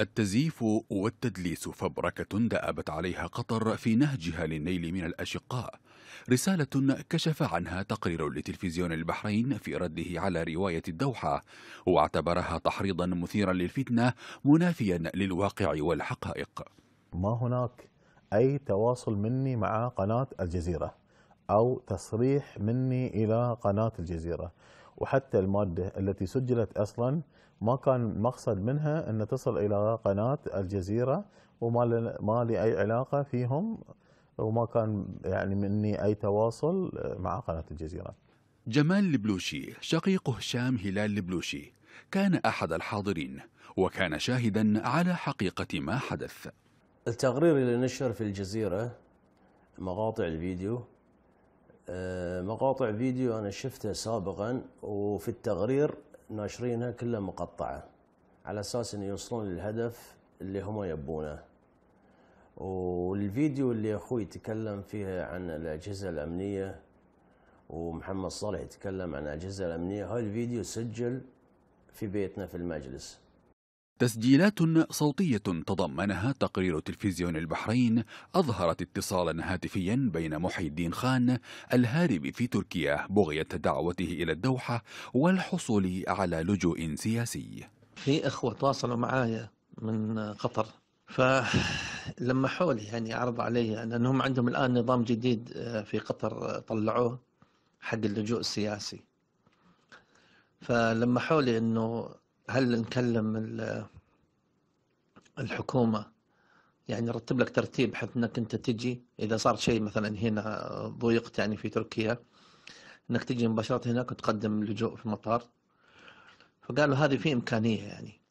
التزييف والتدليس فبركة دأبت عليها قطر في نهجها للنيل من الأشقاء رسالة كشف عنها تقرير لتلفزيون البحرين في رده على رواية الدوحة واعتبرها تحريضا مثيرا للفتنة منافيا للواقع والحقائق ما هناك أي تواصل مني مع قناة الجزيرة أو تصريح مني إلى قناة الجزيرة وحتى المادة التي سجلت أصلا ما كان مقصد منها أن تصل إلى قناة الجزيرة وما ما لي أي علاقة فيهم وما كان يعني مني أي تواصل مع قناة الجزيرة جمال البلوشي شقيق هشام هلال البلوشي كان أحد الحاضرين وكان شاهدا على حقيقة ما حدث التقرير اللي نشر في الجزيرة مقاطع الفيديو آه، مقاطع فيديو أنا شفتها سابقا وفي التقرير ناشرينها كلها مقطعة على أساس أن يوصلون للهدف اللي هم يبونه والفيديو اللي أخوي تكلم فيها عن الأجهزة الأمنية ومحمد صالح يتكلم عن الأجهزة الأمنية هاي الفيديو سجل في بيتنا في المجلس تسجيلات صوتية تضمنها تقرير تلفزيون البحرين أظهرت اتصالا هاتفيا بين محي الدين خان الهارب في تركيا بغية دعوته إلى الدوحة والحصول على لجوء سياسي في إخوة تواصلوا معايا من قطر فلما حولي يعني عرض علي لأنهم عندهم الآن نظام جديد آه، في قطر آه، طلعوه حق اللجوء السياسي فلما حولي أنه هل نكلم الحكومة يعني رتب لك ترتيب حتى انك انت تجي اذا صار شيء مثلا هنا ضيقت يعني في تركيا انك تجي مباشرة هناك وتقدم اللجوء في المطار فقالوا هذه في امكانية يعني